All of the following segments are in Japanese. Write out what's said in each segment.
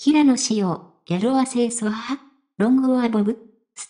平野紫耀、ャろは清楚派ロングオアボブ好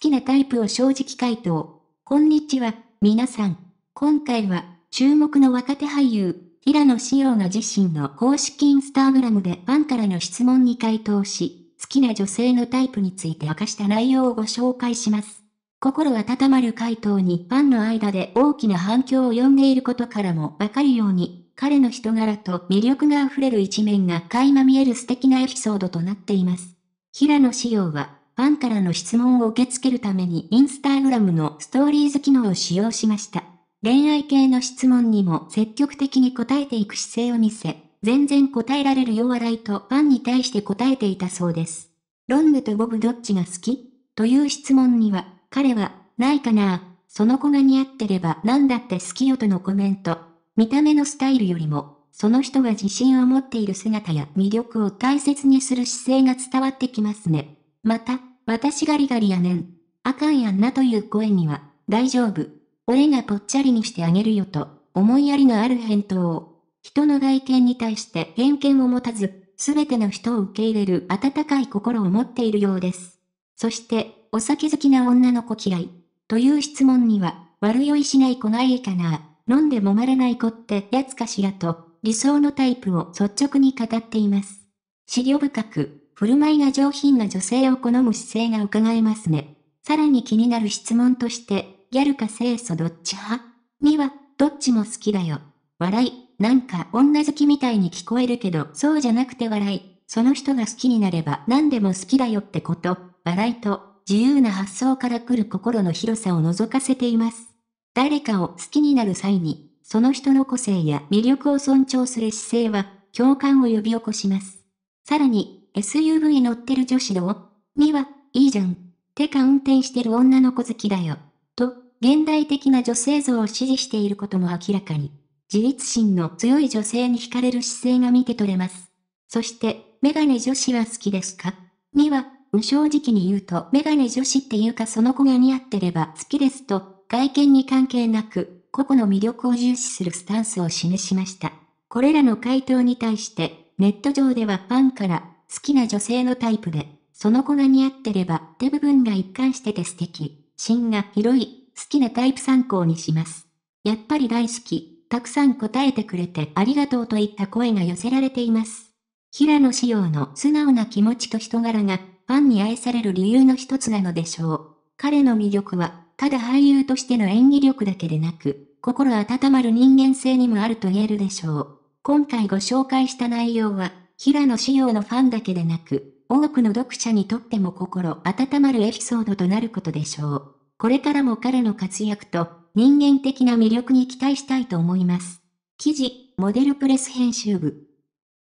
きなタイプを正直回答。こんにちは、皆さん。今回は、注目の若手俳優、平野紫耀が自身の公式インスタグラムでファンからの質問に回答し、好きな女性のタイプについて明かした内容をご紹介します。心温まる回答にファンの間で大きな反響を呼んでいることからもわかるように、彼の人柄と魅力が溢れる一面が垣間見える素敵なエピソードとなっています。平野紫耀は、ファンからの質問を受け付けるためにインスタグラムのストーリーズ機能を使用しました。恋愛系の質問にも積極的に答えていく姿勢を見せ、全然答えられる弱笑いとファンに対して答えていたそうです。ロングとボブどっちが好きという質問には、彼は、ないかなその子が似合ってれば何だって好きよとのコメント。見た目のスタイルよりも、その人が自信を持っている姿や魅力を大切にする姿勢が伝わってきますね。また、私ガリガリやねん。あかんやんなという声には、大丈夫。俺がぽっちゃりにしてあげるよと、思いやりのある返答を。人の外見に対して偏見を持たず、すべての人を受け入れる温かい心を持っているようです。そして、お酒好きな女の子嫌い。という質問には、悪酔いしない子がいいかな。飲んで揉まれない子ってやつかしらと、理想のタイプを率直に語っています。資料深く、振る舞いが上品な女性を好む姿勢が伺えますね。さらに気になる質問として、ギャルか清楚どっち派には、どっちも好きだよ。笑い、なんか女好きみたいに聞こえるけど、そうじゃなくて笑い。その人が好きになれば何でも好きだよってこと、笑いと自由な発想から来る心の広さを覗かせています。誰かを好きになる際に、その人の個性や魅力を尊重する姿勢は、共感を呼び起こします。さらに、SUV 乗ってる女子どうには、いいじゃん。てか運転してる女の子好きだよ。と、現代的な女性像を支持していることも明らかに、自立心の強い女性に惹かれる姿勢が見て取れます。そして、メガネ女子は好きですかには、無正直に言うと、メガネ女子っていうかその子が似合ってれば好きですと、外見に関係なく、個々の魅力を重視するスタンスを示しました。これらの回答に対して、ネット上ではファンから、好きな女性のタイプで、その子が似合ってれば手部分が一貫してて素敵、芯が広い、好きなタイプ参考にします。やっぱり大好き、たくさん答えてくれてありがとうといった声が寄せられています。平野仕様の素直な気持ちと人柄がファンに愛される理由の一つなのでしょう。彼の魅力は、ただ俳優としての演技力だけでなく、心温まる人間性にもあると言えるでしょう。今回ご紹介した内容は、平野紫耀のファンだけでなく、多くの読者にとっても心温まるエピソードとなることでしょう。これからも彼の活躍と人間的な魅力に期待したいと思います。記事、モデルプレス編集部。